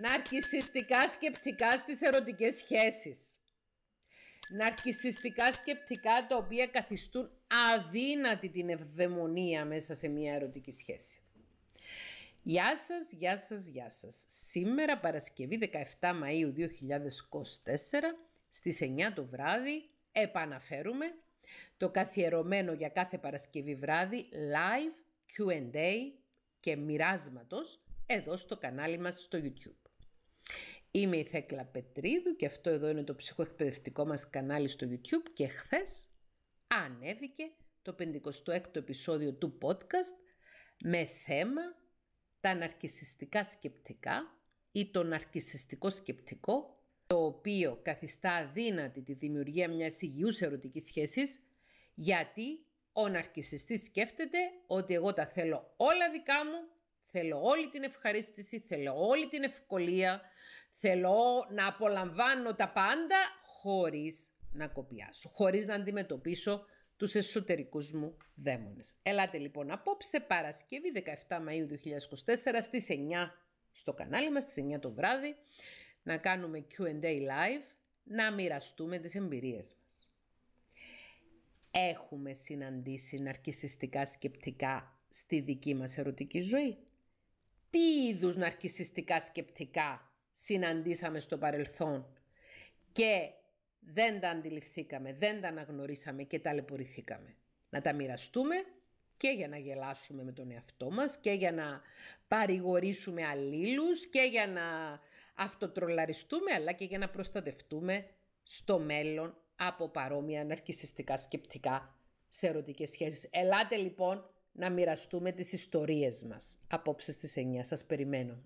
Ναρκισιστικά σκεπτικά στις ερωτικές σχέσεις. Ναρκισιστικά σκεπτικά τα οποία καθιστούν αδύνατη την ευδαιμονία μέσα σε μια ερωτική σχέση. Γεια σας, γεια σας, γεια σας. Σήμερα Παρασκευή 17 Μαΐου 2024 στις 9 το βράδυ επαναφέρουμε το καθιερωμένο για κάθε Παρασκευή βράδυ live Q&A και μοιράσματος εδώ στο κανάλι μας στο YouTube. Είμαι η Θέκλα Πετρίδου και αυτό εδώ είναι το ψυχοεκπαιδευτικό μας κανάλι στο YouTube και χθες ανέβηκε το 56ο επεισόδιο του podcast με θέμα τα ναρκισιστικά σκεπτικά ή το ναρκισιστικό σκεπτικό το οποίο καθιστά αδύνατη τη δημιουργία μιας υγιούς ερωτικής σχέσης γιατί ο ναρκισιστής σκέφτεται ότι εγώ τα θέλω όλα δικά μου, θέλω όλη την ευχαρίστηση, θέλω όλη την ευκολία, Θέλω να απολαμβάνω τα πάντα χωρίς να κοπιάσω, χωρίς να αντιμετωπίσω τους εσωτερικούς μου δαίμονες. Ελάτε λοιπόν απόψε Παρασκευή 17 Μαΐου 2024 στις 9 στο κανάλι μας, στις 9 το βράδυ, να κάνουμε Q&A live, να μοιραστούμε τις εμπειρίες μας. Έχουμε συναντήσει ναρκισιστικά σκεπτικά στη δική μας ερωτική ζωή. Τι είδους ναρκισιστικά σκεπτικά συναντήσαμε στο παρελθόν και δεν τα αντιληφθήκαμε, δεν τα αναγνωρίσαμε και ταλαιπωρηθήκαμε. Να τα μοιραστούμε και για να γελάσουμε με τον εαυτό μας και για να παρηγορήσουμε αλλήλους και για να αυτοτρολαριστούμε αλλά και για να προστατευτούμε στο μέλλον από παρόμοια αναρκησιστικά σκεπτικά σε ερωτικές σχέσεις. Ελάτε λοιπόν να μοιραστούμε τις ιστορίες μας. Απόψε στις 9 σας περιμένω.